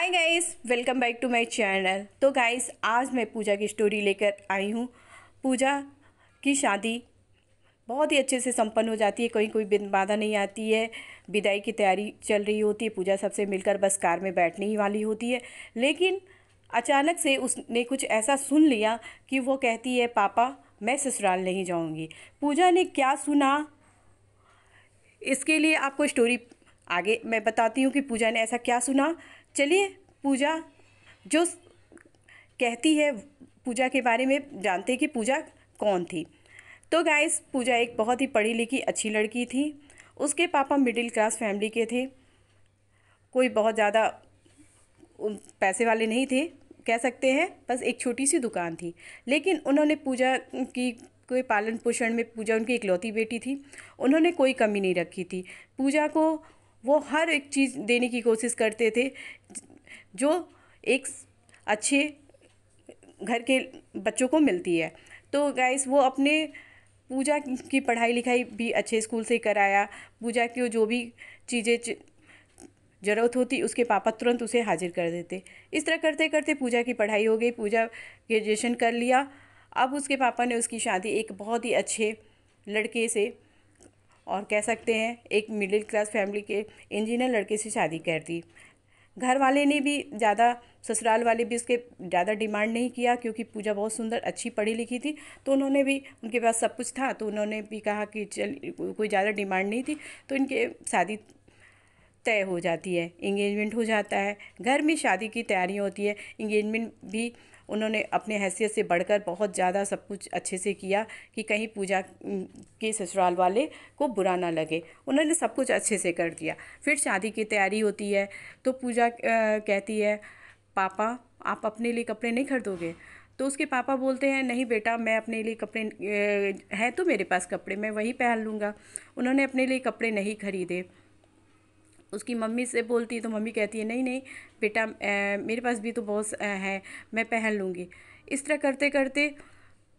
hi guys welcome back to my channel तो guys आज मैं पूजा की स्टोरी लेकर आई हूँ पूजा की शादी बहुत ही अच्छे से संपन्न हो जाती है कहीं कोई बाधा नहीं आती है विदाई की तैयारी चल रही होती है पूजा सबसे मिलकर बस कार में बैठने ही वाली होती है लेकिन अचानक से उसने कुछ ऐसा सुन लिया कि वो कहती है पापा मैं ससुराल नहीं जाऊँगी पूजा ने क्या सुना इसके लिए आपको स्टोरी आगे मैं बताती हूँ कि पूजा ने ऐसा क्या सुना चलिए पूजा जो कहती है पूजा के बारे में जानते हैं कि पूजा कौन थी तो गाइस पूजा एक बहुत ही पढ़ी लिखी अच्छी लड़की थी उसके पापा मिडिल क्लास फैमिली के थे कोई बहुत ज़्यादा पैसे वाले नहीं थे कह सकते हैं बस एक छोटी सी दुकान थी लेकिन उन्होंने पूजा की कोई पालन पोषण में पूजा उनकी इकलौती बेटी थी उन्होंने कोई कमी नहीं रखी थी पूजा को वो हर एक चीज़ देने की कोशिश करते थे जो एक अच्छे घर के बच्चों को मिलती है तो गैस वो अपने पूजा की पढ़ाई लिखाई भी अच्छे स्कूल से कराया पूजा की जो भी चीज़ें ज़रूरत होती उसके पापा तुरंत उसे हाजिर कर देते इस तरह करते करते पूजा की पढ़ाई हो गई पूजा ग्रेजुएशन कर लिया अब उसके पापा ने उसकी शादी एक बहुत ही अच्छे लड़के से और कह सकते हैं एक मिडिल क्लास फैमिली के इंजीनियर लड़के से शादी कर दी घर वाले ने भी ज़्यादा ससुराल वाले भी उसके ज़्यादा डिमांड नहीं किया क्योंकि पूजा बहुत सुंदर अच्छी पढ़ी लिखी थी तो उन्होंने भी उनके पास सब कुछ था तो उन्होंने भी कहा कि चल कोई ज़्यादा डिमांड नहीं थी तो इनके शादी तय हो जाती है इंगेजमेंट हो जाता है घर में शादी की तैयारी होती है इंगेजमेंट भी उन्होंने अपने हैसियत से बढ़कर बहुत ज़्यादा सब कुछ अच्छे से किया कि कहीं पूजा के ससुराल वाले को बुरा ना लगे उन्होंने सब कुछ अच्छे से कर दिया फिर शादी की तैयारी होती है तो पूजा कहती है पापा आप अपने लिए कपड़े नहीं खरीदोगे तो उसके पापा बोलते हैं नहीं बेटा मैं अपने लिए कपड़े हैं तो मेरे पास कपड़े मैं वही पहन लूँगा उन्होंने अपने लिए कपड़े नहीं खरीदे उसकी मम्मी से बोलती है तो मम्मी कहती है नहीं नहीं बेटा मेरे पास भी तो बहुत है मैं पहन लूँगी इस तरह करते करते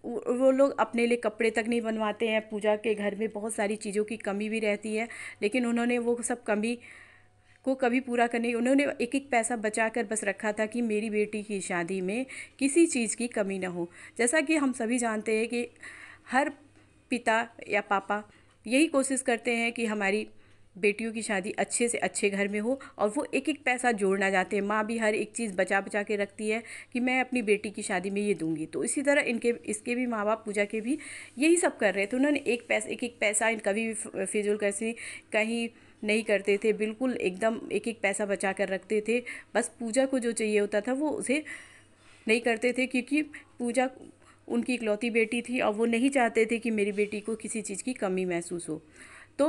वो लोग अपने लिए कपड़े तक नहीं बनवाते हैं पूजा के घर में बहुत सारी चीज़ों की कमी भी रहती है लेकिन उन्होंने वो सब कमी को कभी पूरा करने उन्होंने एक एक पैसा बचा कर बस रखा था कि मेरी बेटी की शादी में किसी चीज़ की कमी ना हो जैसा कि हम सभी जानते हैं कि हर पिता या पापा यही कोशिश करते हैं कि हमारी बेटियों की शादी अच्छे से अच्छे घर में हो और वो एक एक पैसा जोड़ना चाहते हैं माँ भी हर एक चीज़ बचा बचा के रखती है कि मैं अपनी बेटी की शादी में ये दूंगी तो इसी तरह इनके इसके भी माँ बाप पूजा के भी यही सब कर रहे थे उन्होंने एक पैसा एक एक पैसा इन कभी भी फिजूल कैसी कहीं नहीं करते थे बिल्कुल एकदम एक एक पैसा बचा कर रखते थे बस पूजा को जो चाहिए होता था वो उसे नहीं करते थे क्योंकि पूजा उनकी इकलौती बेटी थी और वो नहीं चाहते थे कि मेरी बेटी को किसी चीज़ की कमी महसूस हो तो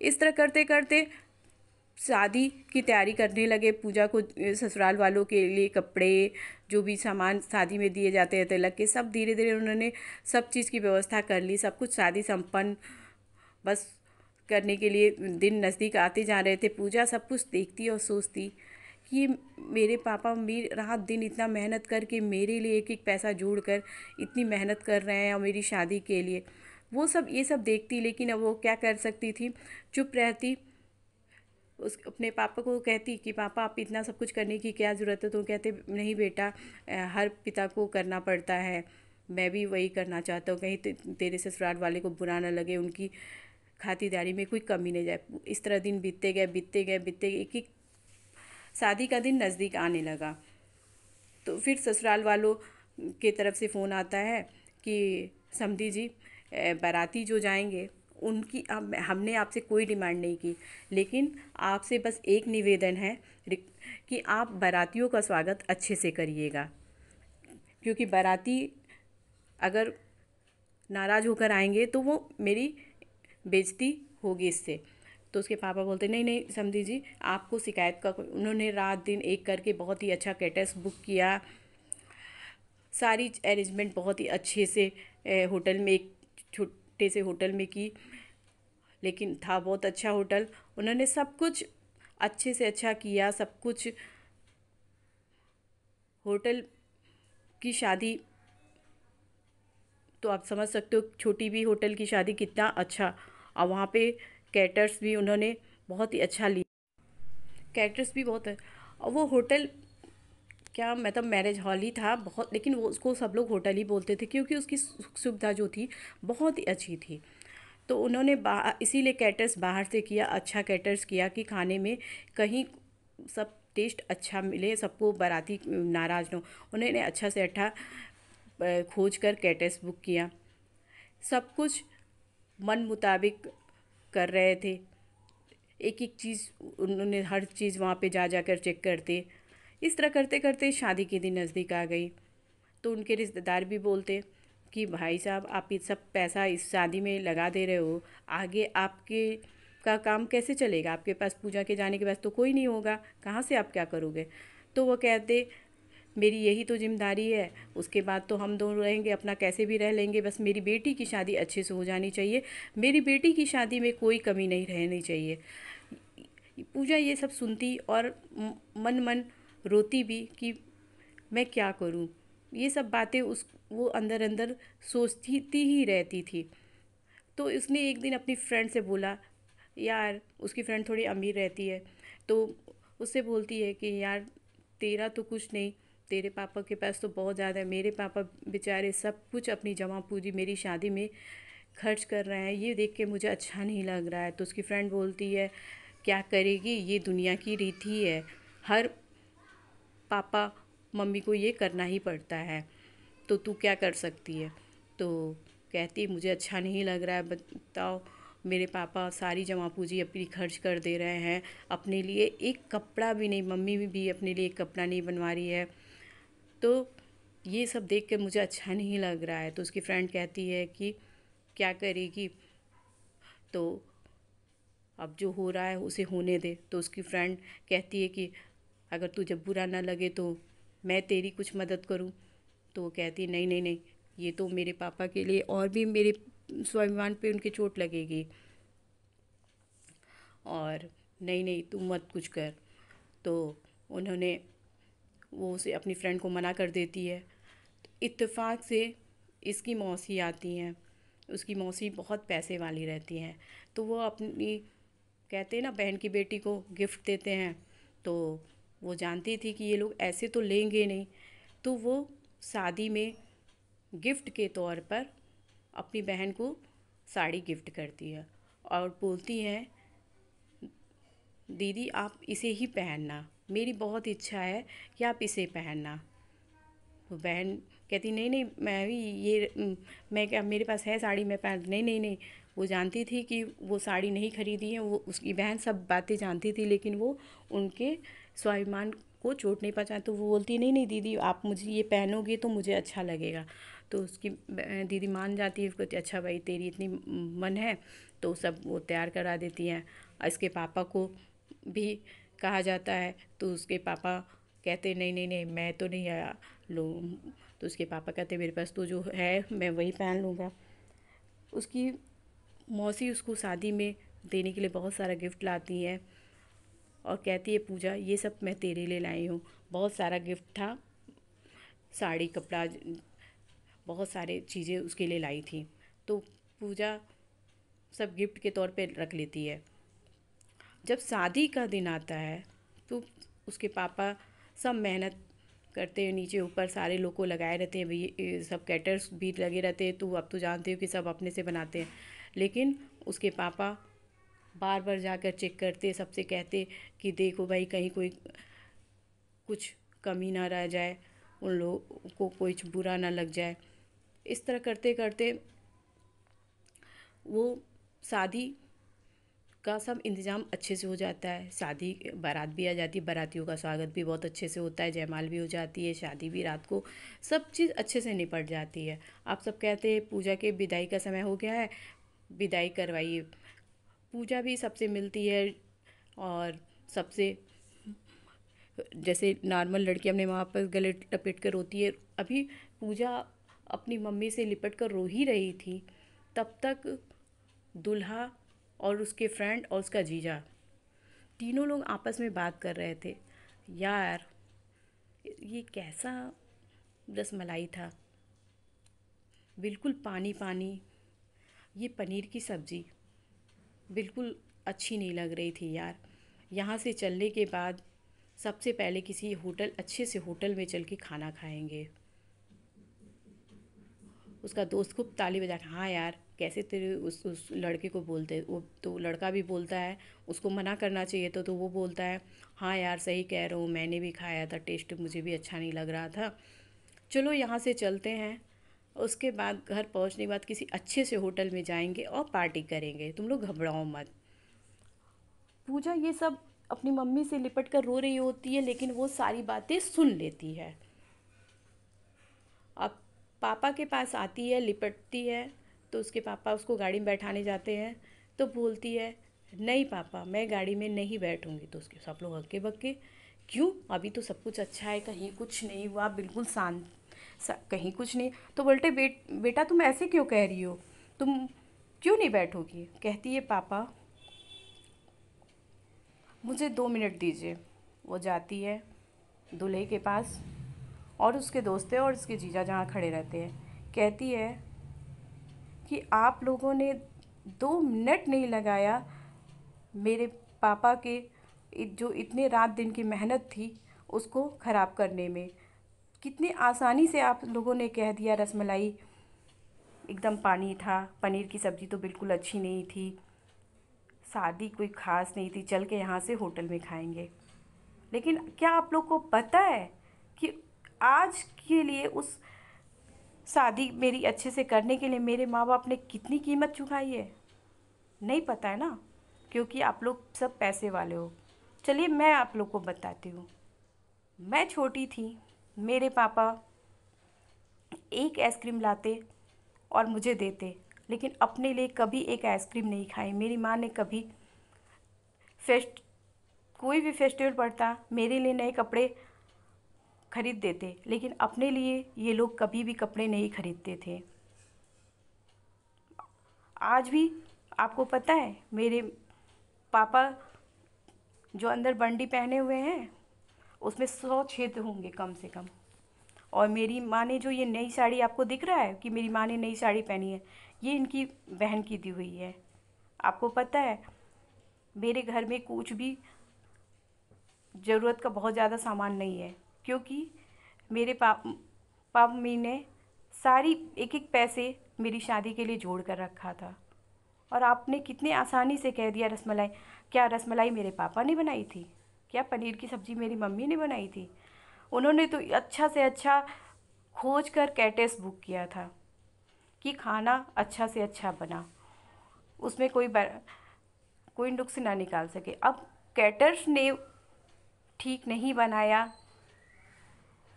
इस तरह करते करते शादी की तैयारी करने लगे पूजा को ससुराल वालों के लिए कपड़े जो भी सामान शादी में दिए जाते हैं तिलक के सब धीरे धीरे उन्होंने सब चीज़ की व्यवस्था कर ली सब कुछ शादी संपन्न बस करने के लिए दिन नज़दीक आते जा रहे थे पूजा सब कुछ देखती और सोचती कि मेरे पापा मेरे रात दिन इतना मेहनत करके मेरे लिए एक एक पैसा जोड़ कर इतनी मेहनत कर रहे हैं और मेरी शादी के लिए वो सब ये सब देखती लेकिन अब वो क्या कर सकती थी चुप रहती उस अपने पापा को कहती कि पापा आप इतना सब कुछ करने की क्या ज़रूरत है तो कहते नहीं बेटा हर पिता को करना पड़ता है मैं भी वही करना चाहता हूँ कहीं तेरे ससुराल वाले को बुरा ना लगे उनकी खातिरदारी में कोई कमी नहीं जाए इस तरह दिन बीतते गए बीतते गए बीतते गए एक एक शादी का दिन नज़दीक आने लगा तो फिर ससुराल वालों के तरफ से फ़ोन आता है कि समधी जी बाराती जो जाएंगे उनकी अब हमने आपसे कोई डिमांड नहीं की लेकिन आपसे बस एक निवेदन है कि आप बारातियों का स्वागत अच्छे से करिएगा क्योंकि बाराती अगर नाराज़ होकर आएंगे तो वो मेरी बेजती होगी इससे तो उसके पापा बोलते नहीं नहीं समझी जी आपको शिकायत का उन्होंने रात दिन एक करके बहुत ही अच्छा कैटस बुक किया सारी अरेंजमेंट बहुत ही अच्छे से होटल में एक छोटे से होटल में की लेकिन था बहुत अच्छा होटल उन्होंने सब कुछ अच्छे से अच्छा किया सब कुछ होटल की शादी तो आप समझ सकते हो छोटी भी होटल की शादी कितना अच्छा और वहाँ पे कैटर्स भी उन्होंने बहुत ही अच्छा लिया कैटर्स भी बहुत है और वो होटल क्या मतलब मैरिज हॉल ही था बहुत लेकिन वो उसको सब लोग होटल ही बोलते थे क्योंकि उसकी सुख सुविधा जो थी बहुत ही अच्छी थी तो उन्होंने इसीलिए कैटर्स बाहर से किया अच्छा कैटर्स किया कि खाने में कहीं सब टेस्ट अच्छा मिले सबको बाराती नाराज़ न हो उन्होंने अच्छा से अच्छा खोज कर कैटर्स बुक किया सब कुछ मन मुताबिक कर रहे थे एक एक चीज़ उन्होंने हर चीज़ वहाँ पे जा जा कर चेक करते इस तरह करते करते शादी के दिन नज़दीक आ गई तो उनके रिश्तेदार भी बोलते कि भाई साहब आप ये सब पैसा इस शादी में लगा दे रहे हो आगे आपके का काम कैसे चलेगा आपके पास पूजा के जाने के बाद तो कोई नहीं होगा कहाँ से आप क्या करोगे तो वो कहते मेरी यही तो जिम्मेदारी है उसके बाद तो हम दोनों रहेंगे अपना कैसे भी रह लेंगे बस मेरी बेटी की शादी अच्छे से हो जानी चाहिए मेरी बेटी की शादी में कोई कमी नहीं रहनी चाहिए पूजा ये सब सुनती और मन मन रोती भी कि मैं क्या करूँ ये सब बातें उस वो अंदर अंदर सोचती ही रहती थी तो उसने एक दिन अपनी फ्रेंड से बोला यार उसकी फ्रेंड थोड़ी अमीर रहती है तो उससे बोलती है कि यार तेरा तो कुछ नहीं तेरे पापा के पास तो बहुत ज़्यादा है मेरे पापा बेचारे सब कुछ अपनी जमा पूंजी मेरी शादी में खर्च कर रहे हैं ये देख के मुझे अच्छा नहीं लग रहा है तो उसकी फ्रेंड बोलती है क्या करेगी ये दुनिया की रीति है हर पापा मम्मी को ये करना ही पड़ता है तो तू क्या कर सकती है तो कहती मुझे अच्छा नहीं लग रहा है बताओ मेरे पापा सारी जमा पूंजी अपनी खर्च कर दे रहे हैं अपने लिए एक कपड़ा भी नहीं मम्मी भी अपने लिए एक कपड़ा नहीं बनवा रही है तो ये सब देख कर मुझे अच्छा नहीं लग रहा है तो उसकी फ्रेंड कहती है कि क्या करेगी तो अब जो हो रहा है उसे होने दे तो उसकी फ्रेंड कहती है कि अगर तुझे बुरा ना लगे तो मैं तेरी कुछ मदद करूँ तो वो कहती नहीं नहीं नहीं ये तो मेरे पापा के लिए और भी मेरे स्वाभिमान पे उनकी चोट लगेगी और नहीं नहीं तू मत कुछ कर तो उन्होंने वो उसे अपनी फ्रेंड को मना कर देती है तो इत्तेफाक से इसकी मौसी आती हैं उसकी मौसी बहुत पैसे वाली रहती हैं तो वो अपनी कहते हैं ना बहन की बेटी को गिफ्ट देते हैं तो वो जानती थी कि ये लोग ऐसे तो लेंगे नहीं तो वो शादी में गिफ्ट के तौर पर अपनी बहन को साड़ी गिफ्ट करती है और बोलती है दीदी आप इसे ही पहनना मेरी बहुत इच्छा है कि आप इसे पहनना वो बहन कहती नहीं नहीं मैं भी ये मैं क्या मेरे पास है साड़ी मैं पहन नहीं नहीं नहीं वो जानती थी कि वो साड़ी नहीं खरीदी है वो उसकी बहन सब बातें जानती थी लेकिन वो उनके स्वाभिमान को चोट नहीं पहुँचाए तो वो बोलती नहीं नहीं दीदी आप मुझे ये पहनोगे तो मुझे अच्छा लगेगा तो उसकी दीदी मान जाती है कहती अच्छा भाई तेरी इतनी मन है तो सब वो तैयार करा देती हैं इसके पापा को भी कहा जाता है तो उसके पापा कहते नहीं नहीं नहीं मैं तो नहीं आया लूँ तो उसके पापा कहते मेरे पास तो जो है मैं वही पहन लूँगा उसकी मौसी उसको शादी में देने के लिए बहुत सारा गिफ्ट लाती हैं और कहती है पूजा ये सब मैं तेरे लिए लाई हूँ बहुत सारा गिफ्ट था साड़ी कपड़ा बहुत सारे चीज़ें उसके लिए लाई थी तो पूजा सब गिफ्ट के तौर पे रख लेती है जब शादी का दिन आता है तो उसके पापा सब मेहनत करते हैं नीचे ऊपर सारे लोग को लगाए रहते हैं भाई सब कैटर्स भी लगे रहते हैं तो अब तो जानते हो कि सब अपने से बनाते हैं लेकिन उसके पापा बार बार जाकर चेक करते सबसे कहते कि देखो भाई कहीं कोई कुछ कमी ना रह जाए उन लोगों को कोई बुरा ना लग जाए इस तरह करते करते वो शादी का सब इंतज़ाम अच्छे से हो जाता है शादी बारात भी आ जाती है बारातियों का स्वागत भी बहुत अच्छे से होता है जयमाल भी हो जाती है शादी भी रात को सब चीज़ अच्छे से निपट जाती है आप सब कहते हैं पूजा के विदाई का समय हो गया है विदाई करवाइए पूजा भी सबसे मिलती है और सबसे जैसे नॉर्मल लड़की अपने माँ पर गले लपेट कर रोती है अभी पूजा अपनी मम्मी से लिपट कर रो ही रही थी तब तक दूल्हा और उसके फ्रेंड और उसका जीजा तीनों लोग आपस में बात कर रहे थे यार ये कैसा रसमलाई था बिल्कुल पानी पानी ये पनीर की सब्ज़ी बिल्कुल अच्छी नहीं लग रही थी यार यहाँ से चलने के बाद सबसे पहले किसी होटल अच्छे से होटल में चल के खाना खाएंगे उसका दोस्त खूब ताली बजा हाँ यार कैसे तेरे उस उस लड़के को बोलते वो तो लड़का भी बोलता है उसको मना करना चाहिए तो तो वो बोलता है हाँ यार सही कह रहा हूँ मैंने भी खाया था टेस्ट मुझे भी अच्छा नहीं लग रहा था चलो यहाँ से चलते हैं उसके बाद घर पहुंचने के बाद किसी अच्छे से होटल में जाएंगे और पार्टी करेंगे तुम लोग घबराओ मत पूजा ये सब अपनी मम्मी से लिपट कर रो रही होती है लेकिन वो सारी बातें सुन लेती है अब पापा के पास आती है लिपटती है तो उसके पापा उसको गाड़ी में बैठाने जाते हैं तो बोलती है नहीं पापा मैं गाड़ी में नहीं बैठूंगी तो उसके सब लोग हक्के बक्के क्यों अभी तो सब कुछ अच्छा है कहीं कुछ नहीं हुआ बिल्कुल शांत कहीं कुछ नहीं तो बोलते बेट बेटा तुम ऐसे क्यों कह रही हो तुम क्यों नहीं बैठोगी कहती है पापा मुझे दो मिनट दीजिए वो जाती है दूल्हे के पास और उसके दोस्ते और उसके जीजा जहाँ खड़े रहते हैं कहती है कि आप लोगों ने दो मिनट नहीं लगाया मेरे पापा के जो इतने रात दिन की मेहनत थी उसको ख़राब करने में कितनी आसानी से आप लोगों ने कह दिया रसमलाई एकदम पानी था पनीर की सब्ज़ी तो बिल्कुल अच्छी नहीं थी शादी कोई ख़ास नहीं थी चल के यहाँ से होटल में खाएंगे लेकिन क्या आप लोग को पता है कि आज के लिए उस शादी मेरी अच्छे से करने के लिए मेरे माँ बाप ने कितनी कीमत चुकाई है नहीं पता है ना क्योंकि आप लोग सब पैसे वाले हो चलिए मैं आप लोग को बताती हूँ मैं छोटी थी मेरे पापा एक आइसक्रीम लाते और मुझे देते लेकिन अपने लिए कभी एक आइसक्रीम नहीं खाई मेरी माँ ने कभी फेस्ट कोई भी फेस्टिवल पड़ता मेरे लिए नए कपड़े खरीद देते लेकिन अपने लिए ये लोग कभी भी कपड़े नहीं खरीदते थे आज भी आपको पता है मेरे पापा जो अंदर बंडी पहने हुए हैं उसमें सौ छेद होंगे कम से कम और मेरी माँ ने जो ये नई साड़ी आपको दिख रहा है कि मेरी माँ ने नई साड़ी पहनी है ये इनकी बहन की दी हुई है आपको पता है मेरे घर में कुछ भी ज़रूरत का बहुत ज़्यादा सामान नहीं है क्योंकि मेरे पा पाप मम्मी ने सारी एक एक पैसे मेरी शादी के लिए जोड़ कर रखा था और आपने कितने आसानी से कह दिया रसमलाई क्या रसमलाई मेरे पापा ने बनाई थी क्या पनीर की सब्ज़ी मेरी मम्मी ने बनाई थी उन्होंने तो अच्छा से अच्छा खोज कर कैटेस बुक किया था कि खाना अच्छा से अच्छा बना उसमें कोई कोई नुक्स ना निकाल सके अब कैटर्स ने ठीक नहीं बनाया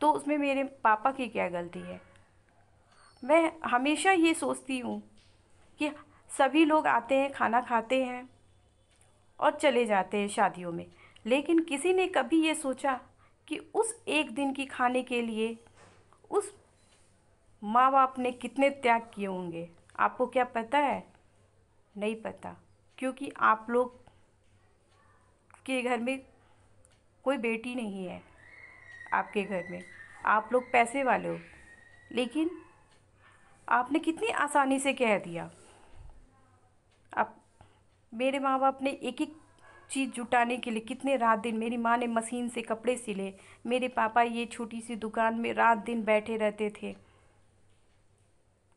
तो उसमें मेरे पापा की क्या गलती है मैं हमेशा ये सोचती हूँ कि सभी लोग आते हैं खाना खाते हैं और चले जाते हैं शादियों में लेकिन किसी ने कभी ये सोचा कि उस एक दिन की खाने के लिए उस माँ बाप ने कितने त्याग किए होंगे आपको क्या पता है नहीं पता क्योंकि आप लोग के घर में कोई बेटी नहीं है आपके घर में आप लोग पैसे वाले हो लेकिन आपने कितनी आसानी से कह दिया अब मेरे माँ बाप ने एक एक चीज़ जुटाने के लिए कितने रात दिन मेरी माँ ने मशीन से कपड़े सिले मेरे पापा ये छोटी सी दुकान में रात दिन बैठे रहते थे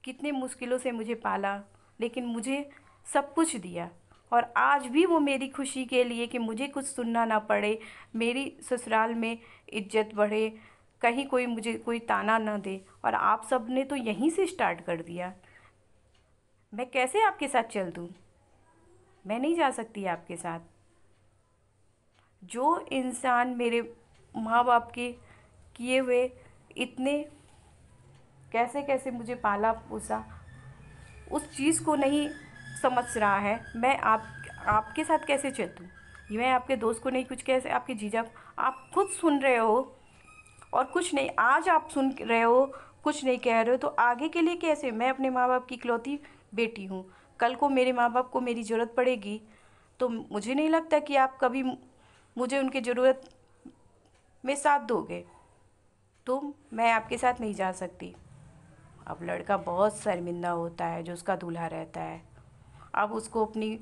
कितने मुश्किलों से मुझे पाला लेकिन मुझे सब कुछ दिया और आज भी वो मेरी खुशी के लिए कि मुझे कुछ सुनना ना पड़े मेरी ससुराल में इज्जत बढ़े कहीं कोई मुझे कोई ताना ना दे और आप सब ने तो यहीं से स्टार्ट कर दिया मैं कैसे आपके साथ चल दूँ मैं नहीं जा सकती आपके साथ जो इंसान मेरे माँ बाप के किए हुए इतने कैसे कैसे मुझे पाला पोसा उस चीज़ को नहीं समझ रहा है मैं आप आपके साथ कैसे चलूँ मैं आपके दोस्त को नहीं कुछ कैसे आपके जीजा आप खुद सुन रहे हो और कुछ नहीं आज आप सुन रहे हो कुछ नहीं कह रहे हो तो आगे के लिए कैसे मैं अपने माँ बाप की इकलौती बेटी हूँ कल को मेरे माँ बाप को मेरी ज़रूरत पड़ेगी तो मुझे नहीं लगता कि आप कभी मुझे उनकी ज़रूरत में साथ दोगे तुम मैं आपके साथ नहीं जा सकती अब लड़का बहुत शर्मिंदा होता है जो उसका दूल्हा रहता है अब उसको अपनी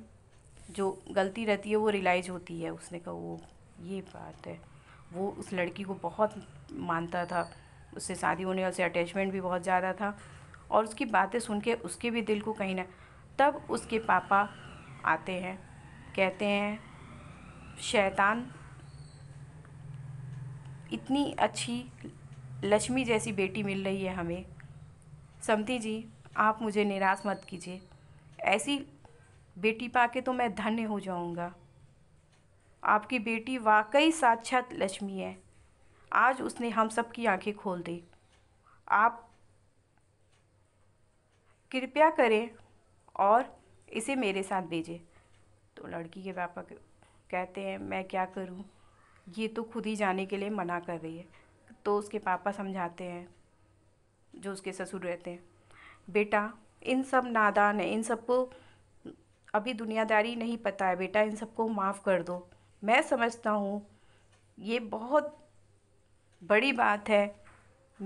जो गलती रहती है वो रिलाइज होती है उसने कहा वो ये बात है वो उस लड़की को बहुत मानता था उससे शादी होने और से अटैचमेंट भी बहुत ज़्यादा था और उसकी बातें सुन के उसके भी दिल को कहीं ना तब उसके पापा आते हैं कहते हैं शैतान इतनी अच्छी लक्ष्मी जैसी बेटी मिल रही है हमें समती जी आप मुझे निराश मत कीजिए ऐसी बेटी पाके तो मैं धन्य हो जाऊंगा आपकी बेटी वाकई साक्षात लक्ष्मी है आज उसने हम सब की आंखें खोल दी आप कृपया करें और इसे मेरे साथ भेजें तो लड़की के पापा के कहते हैं मैं क्या करूं ये तो खुद ही जाने के लिए मना कर रही है तो उसके पापा समझाते हैं जो उसके ससुर रहते हैं बेटा इन सब नादान है इन सबको अभी दुनियादारी नहीं पता है बेटा इन सबको माफ़ कर दो मैं समझता हूँ ये बहुत बड़ी बात है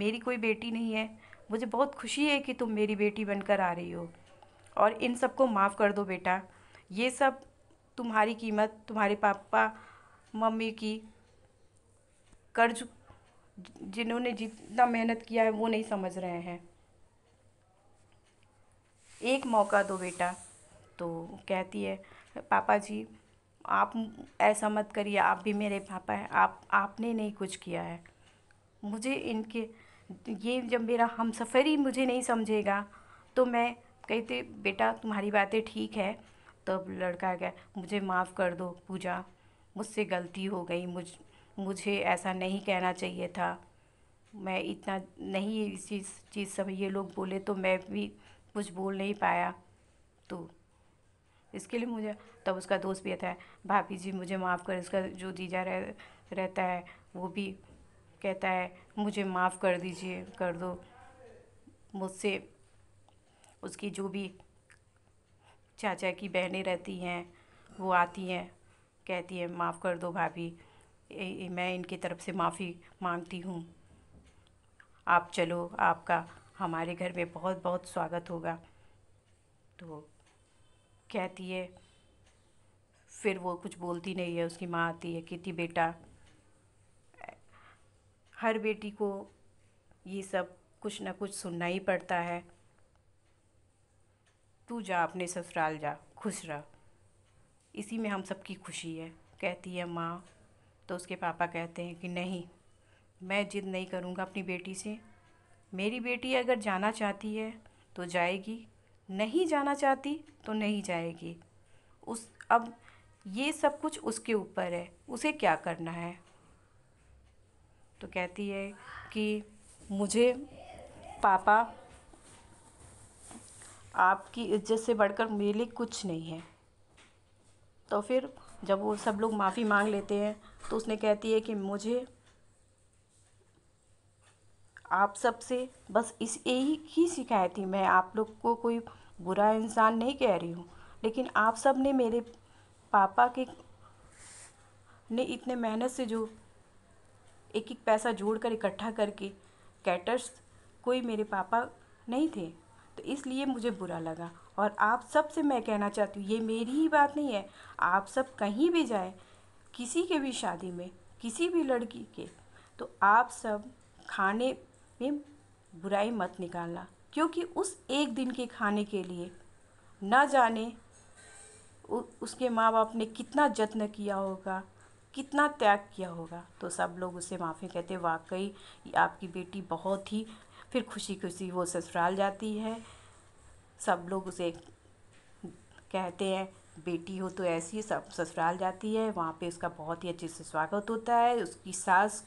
मेरी कोई बेटी नहीं है मुझे बहुत खुशी है कि तुम मेरी बेटी बनकर आ रही हो और इन सबको माफ़ कर दो बेटा ये सब तुम्हारी कीमत तुम्हारे पापा मम्मी की कर्ज जिन्होंने जितना मेहनत किया है वो नहीं समझ रहे हैं एक मौका दो बेटा तो कहती है पापा जी आप ऐसा मत करिए आप भी मेरे पापा हैं आप आपने नहीं कुछ किया है मुझे इनके ये जब मेरा हम सफ़र ही मुझे नहीं समझेगा तो मैं कहते बेटा तुम्हारी बातें ठीक है तब लड़का गया मुझे माफ़ कर दो पूजा मुझसे गलती हो गई मुझ मुझे ऐसा नहीं कहना चाहिए था मैं इतना नहीं इस चीज़ चीज़ सब ये लोग बोले तो मैं भी कुछ बोल नहीं पाया तो इसके लिए मुझे तब उसका दोस्त भी आता है भाभी जी मुझे माफ़ कर उसका जो जीजा रह, रहता है वो भी कहता है मुझे माफ़ कर दीजिए कर दो मुझसे उसकी जो भी चाचा की बहनें रहती हैं वो आती हैं कहती हैं माफ़ कर दो भाभी मैं इनकी तरफ से माफ़ी मांगती हूँ आप चलो आपका हमारे घर में बहुत बहुत स्वागत होगा तो कहती है फिर वो कुछ बोलती नहीं है उसकी माँ आती है कहती बेटा हर बेटी को ये सब कुछ ना कुछ सुनना ही पड़ता है तू जा अपने ससुराल जा खुश रह इसी में हम सबकी खुशी है कहती है माँ तो उसके पापा कहते हैं कि नहीं मैं ज़िद नहीं करूँगा अपनी बेटी से मेरी बेटी अगर जाना चाहती है तो जाएगी नहीं जाना चाहती तो नहीं जाएगी उस अब ये सब कुछ उसके ऊपर है उसे क्या करना है तो कहती है कि मुझे पापा आपकी इज्जत से बढ़कर मेरे लिए कुछ नहीं है तो फिर जब वो सब लोग माफ़ी मांग लेते हैं तो उसने कहती है कि मुझे आप सब से बस इस एक ही शिकायत थी मैं आप लोग को कोई बुरा इंसान नहीं कह रही हूँ लेकिन आप सब ने मेरे पापा के ने इतने मेहनत से जो एक एक पैसा जोड़कर इकट्ठा करके कैटर्स कोई मेरे पापा नहीं थे तो इसलिए मुझे बुरा लगा और आप सब से मैं कहना चाहती हूँ ये मेरी ही बात नहीं है आप सब कहीं भी जाए किसी के भी शादी में किसी भी लड़की के तो आप सब खाने में बुराई मत निकालना क्योंकि उस एक दिन के खाने के लिए ना जाने उसके माँ बाप ने कितना जत्न किया होगा कितना त्याग किया होगा तो सब लोग उसे माफ़ी कहते वाकई आपकी बेटी बहुत ही फिर खुशी खुशी वो ससुराल जाती है सब लोग उसे कहते हैं बेटी हो तो ऐसी सब ससुराल जाती है वहाँ पे उसका बहुत ही अच्छे से स्वागत होता है उसकी सास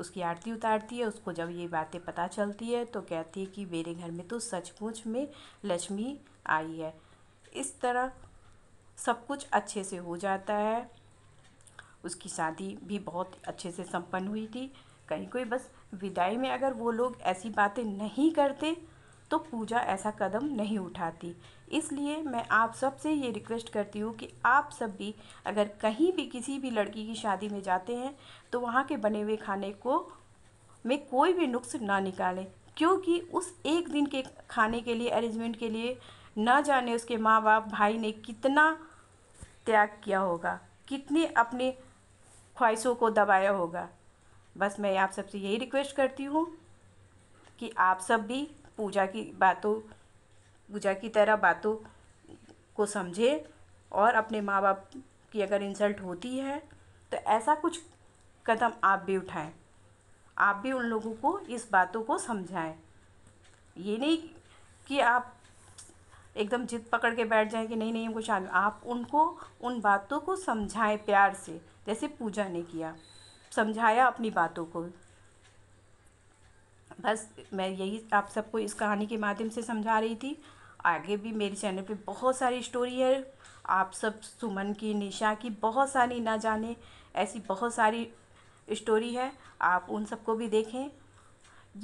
उसकी आरती उतारती है उसको जब ये बातें पता चलती है तो कहती है कि मेरे घर में तो सचमुच में लक्ष्मी आई है इस तरह सब कुछ अच्छे से हो जाता है उसकी शादी भी बहुत अच्छे से संपन्न हुई थी कहीं कोई बस विदाई में अगर वो लोग ऐसी बातें नहीं करते तो पूजा ऐसा कदम नहीं उठाती इसलिए मैं आप सबसे ये रिक्वेस्ट करती हूँ कि आप सब भी अगर कहीं भी किसी भी लड़की की शादी में जाते हैं तो वहाँ के बने हुए खाने को में कोई भी नुक्स ना निकालें क्योंकि उस एक दिन के खाने के लिए अरेंजमेंट के लिए ना जाने उसके माँ बाप भाई ने कितना त्याग किया होगा कितने अपने ख्वाहिशों को दबाया होगा बस मैं आप सबसे यही रिक्वेस्ट करती हूँ कि आप सब भी पूजा की बातों पूजा की तरह बातों को समझें और अपने माँ बाप की अगर इंसल्ट होती है तो ऐसा कुछ कदम आप भी उठाएं आप भी उन लोगों को इस बातों को समझाएं ये नहीं कि आप एकदम जिद पकड़ के बैठ जाएं कि नहीं नहीं हमको शादी आप उनको उन बातों को समझाएं प्यार से जैसे पूजा ने किया समझाया अपनी बातों को बस मैं यही आप सबको इस कहानी के माध्यम से समझा रही थी आगे भी मेरे चैनल पे बहुत सारी स्टोरी है आप सब सुमन की निशा की बहुत सारी ना जाने ऐसी बहुत सारी स्टोरी है आप उन सबको भी देखें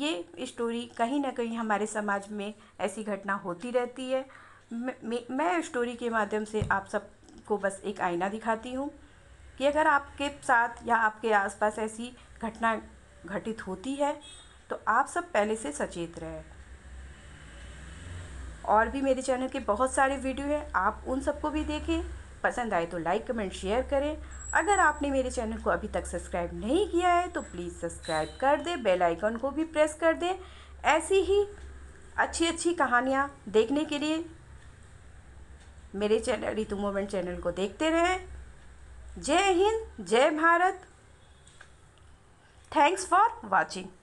ये स्टोरी कहीं ना कहीं हमारे समाज में ऐसी घटना होती रहती है मैं स्टोरी के माध्यम से आप सबको बस एक आईना दिखाती हूँ कि अगर आपके साथ या आपके आसपास ऐसी घटना घटित होती है तो आप सब पहले से सचेत रहें और भी मेरे चैनल के बहुत सारे वीडियो हैं आप उन सबको भी देखें पसंद आए तो लाइक कमेंट शेयर करें अगर आपने मेरे चैनल को अभी तक सब्सक्राइब नहीं किया है तो प्लीज़ सब्सक्राइब कर दें बेल आइकन को भी प्रेस कर दें ऐसी ही अच्छी अच्छी कहानियाँ देखने के लिए मेरे चैनल रितु मोमेंट चैनल को देखते रहें जय हिंद जय भारत थैंक्स फॉर वॉचिंग